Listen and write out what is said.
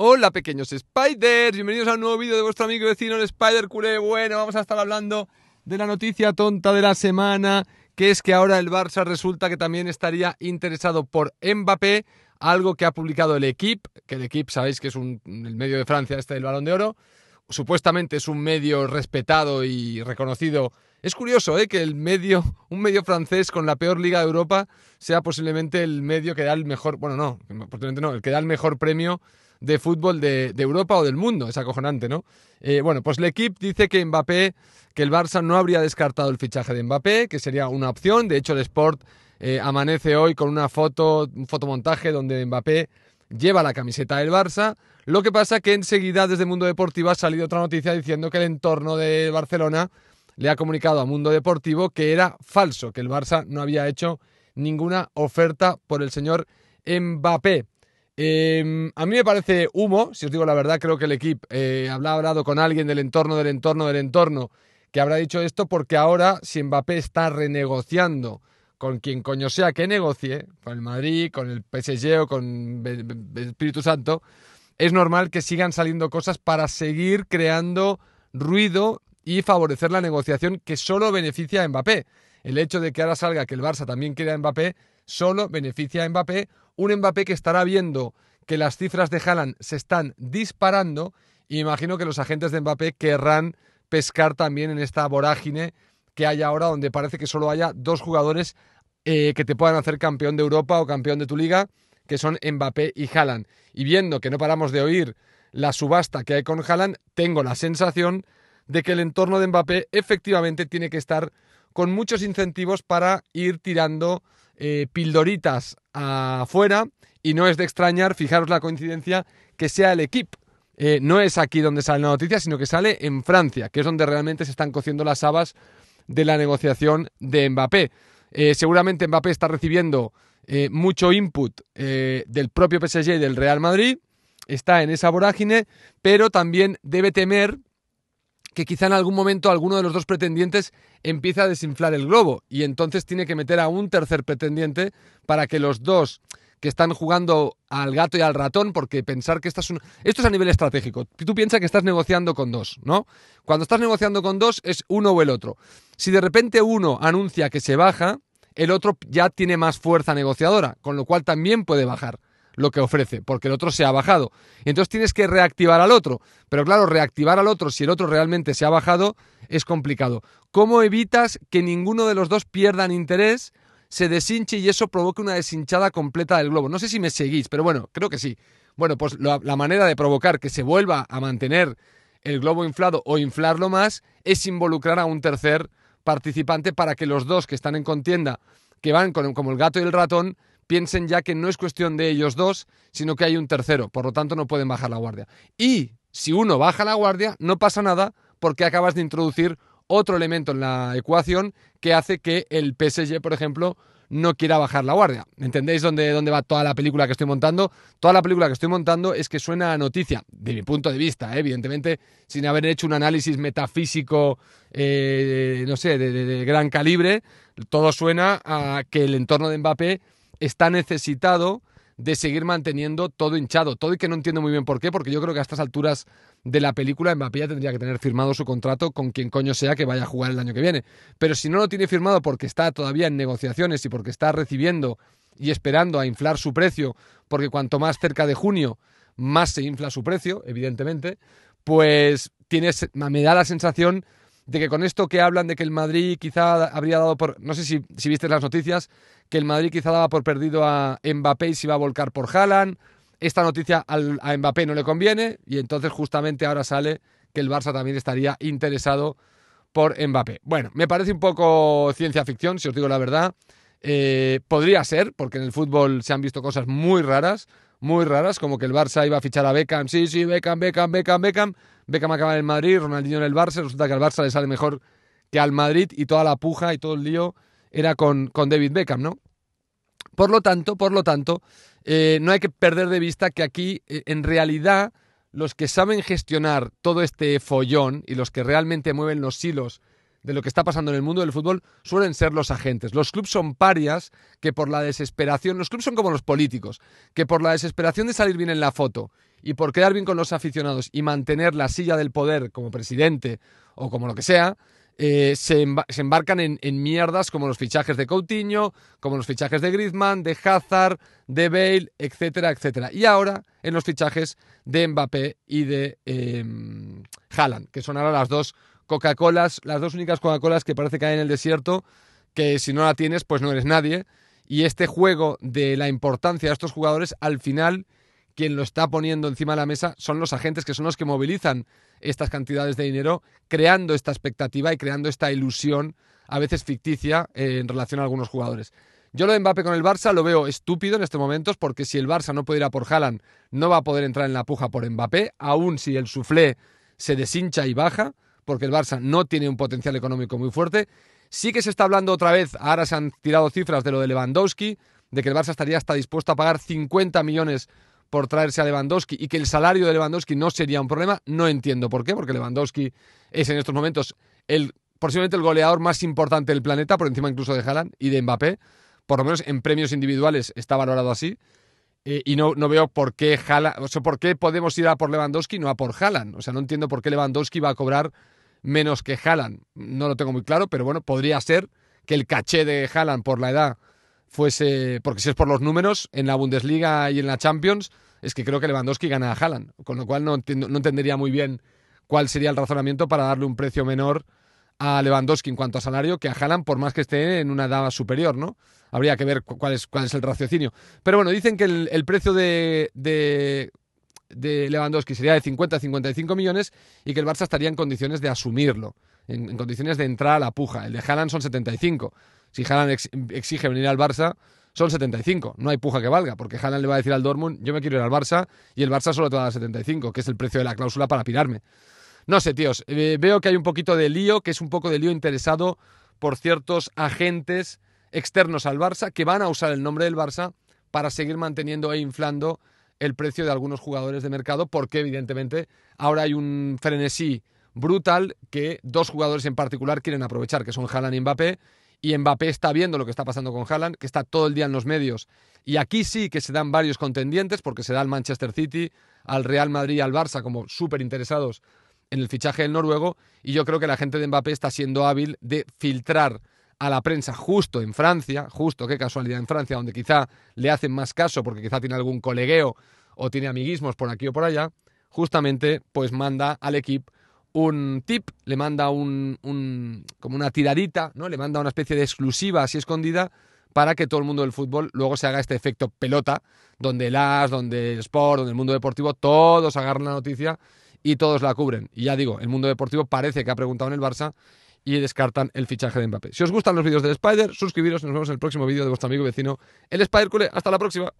Hola pequeños spiders, bienvenidos a un nuevo vídeo de vuestro amigo vecino el Spider Cule. Bueno, vamos a estar hablando de la noticia tonta de la semana, que es que ahora el Barça resulta que también estaría interesado por Mbappé, algo que ha publicado el Equipe, que el Equipe sabéis que es un, el medio de Francia este del Balón de Oro, supuestamente es un medio respetado y reconocido. Es curioso ¿eh? que el medio, un medio francés con la peor liga de Europa sea posiblemente el medio que da el mejor, bueno no, posiblemente no, el que da el mejor premio de fútbol de, Europa o del mundo. Es acojonante, ¿no? Eh, bueno, pues L'Equipe dice que Mbappé, que el Barça no habría descartado el fichaje de Mbappé, que sería una opción. De hecho, el Sport eh, amanece hoy con una foto, un fotomontaje donde Mbappé lleva la camiseta del Barça. Lo que pasa que enseguida desde Mundo Deportivo ha salido otra noticia diciendo que el entorno de Barcelona le ha comunicado a Mundo Deportivo que era falso, que el Barça no había hecho ninguna oferta por el señor Mbappé. Em, a mí me parece humo, si os digo la verdad, creo que el equipo eh, habrá hablado con alguien del entorno, del entorno, del entorno, que habrá dicho esto porque ahora si Mbappé está renegociando con quien coño sea que negocie, con el Madrid, con el PSG o con el Espíritu Santo, es normal que sigan saliendo cosas para seguir creando ruido y favorecer la negociación que solo beneficia a Mbappé. El hecho de que ahora salga que el Barça también quiere a Mbappé solo beneficia a Mbappé, un Mbappé que estará viendo que las cifras de Haaland se están disparando y imagino que los agentes de Mbappé querrán pescar también en esta vorágine que hay ahora donde parece que solo haya dos jugadores eh, que te puedan hacer campeón de Europa o campeón de tu liga, que son Mbappé y Haaland. Y viendo que no paramos de oír la subasta que hay con Haaland, tengo la sensación de que el entorno de Mbappé efectivamente tiene que estar con muchos incentivos para ir tirando eh, pildoritas afuera y no es de extrañar, fijaros la coincidencia, que sea el equipo. Eh, no es aquí donde sale la noticia, sino que sale en Francia, que es donde realmente se están cociendo las habas de la negociación de Mbappé. Eh, seguramente Mbappé está recibiendo mucho input del propio PSG y del Real Madrid, está en esa vorágine, pero también debe temer que quizá en algún momento alguno de los dos pretendientes empieza a desinflar el globo y entonces tiene que meter a un tercer pretendiente para que los dos que están jugando al gato y al ratón, porque pensar que estás... Esto es a nivel estratégico. Tú piensas que estás negociando con dos, ¿no? Cuando estás negociando con dos es uno o el otro. Si de repente uno anuncia que se baja, el otro ya tiene más fuerza negociadora, con lo cual también puede bajar lo que ofrece, porque el otro se ha bajado. Entonces tienes que reactivar al otro. Pero claro, reactivar al otro si el otro realmente se ha bajado es complicado. ¿Cómo evitas que ninguno de los dos pierdan interés? se deshinche y eso provoque una deshinchada completa del globo. No sé si me seguís, pero bueno, creo que sí. Bueno, pues la, manera de provocar que se vuelva a mantener el globo inflado o inflarlo más es involucrar a un tercer participante para que los dos que están en contienda, que van como el gato y el ratón, piensen ya que no es cuestión de ellos dos, sino que hay un tercero, por lo tanto no pueden bajar la guardia. Y si uno baja la guardia, no pasa nada porque acabas de introducir otro elemento en la ecuación que hace que el PSG, por ejemplo, no quiera bajar la guardia. ¿Entendéis dónde, dónde va toda la película que estoy montando? Toda la película que estoy montando es que suena a noticia, de mi punto de vista, ¿eh? evidentemente, sin haber hecho un análisis metafísico, eh, no sé, de, de gran calibre, todo suena a que el entorno de Mbappé está necesitado de seguir manteniendo todo hinchado. Todo y que no entiendo muy bien por qué, porque yo creo que a estas alturas de la película Mbappé ya tendría que tener firmado su contrato con quien coño sea que vaya a jugar el año que viene. Pero si no lo tiene firmado porque está todavía en negociaciones y porque está recibiendo y esperando a inflar su precio, porque cuanto más cerca de junio, más se infla su precio, evidentemente, pues tienes, me da la sensación de que con esto que hablan de que el Madrid quizá habría dado por, no sé si, viste las noticias, que el Madrid quizá daba por perdido a Mbappé y se iba a volcar por Haaland, esta noticia a Mbappé no le conviene y entonces justamente ahora sale que el Barça también estaría interesado por Mbappé. Bueno, me parece un poco ciencia ficción, si os digo la verdad. Eh, podría ser, porque en el fútbol se han visto cosas muy raras, muy raras, como que el Barça iba a fichar a Beckham, sí, sí, Beckham, Beckham, Beckham, Beckham, Beckham acaba en el Madrid, Ronaldinho en el Barça, resulta que al Barça le sale mejor que al Madrid y toda la puja y todo el lío era con, David Beckham, ¿no? Por lo tanto, por lo tanto, eh, no hay que perder de vista que aquí, eh, en realidad, los que saben gestionar todo este follón y los que realmente mueven los hilos de lo que está pasando en el mundo del fútbol suelen ser los agentes. Los clubes son parias que por la desesperación, los clubes son como los políticos, que por la desesperación de salir bien en la foto y por quedar bien con los aficionados y mantener la silla del poder como presidente o como lo que sea, eh, se, embarcan en, mierdas como los fichajes de Coutinho, como los fichajes de Griezmann, de Hazard, de Bale, etcétera, etcétera. Y ahora en los fichajes de Mbappé y de eh, Haaland, que son ahora las dos Coca-Colas, las dos únicas Coca-Colas que parece que hay en el desierto, que si no la tienes, pues no eres nadie. Y este juego de la importancia de estos jugadores, al final, quien lo está poniendo encima de la mesa son los agentes, que son los que movilizan estas cantidades de dinero, creando esta expectativa y creando esta ilusión, a veces ficticia, en relación a algunos jugadores. Yo lo de Mbappé con el Barça lo veo estúpido en estos momentos, porque si el Barça no puede ir a por Haaland, no va a poder entrar en la puja por Mbappé, aún si el suflé se deshincha y baja porque el Barça no tiene un potencial económico muy fuerte. Sí que se está hablando otra vez, ahora se han tirado cifras de lo de Lewandowski, de que el Barça estaría hasta dispuesto a pagar 50 millones por traerse a Lewandowski y que el salario de Lewandowski no sería un problema. No entiendo por qué, porque Lewandowski es en estos momentos el, posiblemente el goleador más importante del planeta, por encima incluso de Haaland y de Mbappé. Por lo menos en premios individuales está valorado así. Eh, y no, no veo por qué, o sea, por qué podemos ir a por Lewandowski no a por Haaland. O sea, no entiendo por qué Lewandowski va a cobrar menos que Haaland. No lo tengo muy claro, pero bueno, podría ser que el caché de Haaland por la edad fuese, porque si es por los números, en la Bundesliga y en la Champions, es que creo que Lewandowski gana a Haaland, con lo cual no, no entendería muy bien cuál sería el razonamiento para darle un precio menor a Lewandowski en cuanto a salario que a Haaland, por más que esté en una edad superior, ¿no? Habría que ver cuál es, cuál es el raciocinio. Pero bueno, dicen que el, precio de, de de Lewandowski sería de 50 a 55 millones y que el Barça estaría en condiciones de asumirlo, en, condiciones de entrar a la puja. El de Haaland son 75. Si Haaland exige venir al Barça, son 75. No hay puja que valga, porque Haaland le va a decir al Dortmund, yo me quiero ir al Barça, y el Barça solo te va a dar 75, que es el precio de la cláusula para pirarme. No sé, tíos, eh, veo que hay un poquito de lío, que es un poco de lío interesado por ciertos agentes externos al Barça que van a usar el nombre del Barça para seguir manteniendo e inflando el precio de algunos jugadores de mercado, porque evidentemente ahora hay un frenesí brutal que dos jugadores en particular quieren aprovechar, que son Haaland y Mbappé, y Mbappé está viendo lo que está pasando con Haaland, que está todo el día en los medios. Y aquí sí que se dan varios contendientes, porque se da al Manchester City, al Real Madrid y al Barça como súper interesados en el fichaje del noruego, y yo creo que la gente de Mbappé está siendo hábil de filtrar a la prensa justo en Francia, justo, qué casualidad en Francia, donde quizá le hacen más caso porque quizá tiene algún colegueo o tiene amiguismos por aquí o por allá, justamente pues manda al equipo un tip, le manda un, un, como una tiradita, ¿no? le manda una especie de exclusiva así escondida para que todo el mundo del fútbol luego se haga este efecto pelota, donde el AS, donde el Sport, donde el mundo deportivo, todos agarran la noticia y todos la cubren. Y ya digo, el mundo deportivo parece que ha preguntado en el Barça y descartan el fichaje de Mbappé. Si os gustan los vídeos del Spider, suscribiros. y Nos vemos en el próximo vídeo de vuestro amigo vecino, el Spider Cule. Hasta la próxima.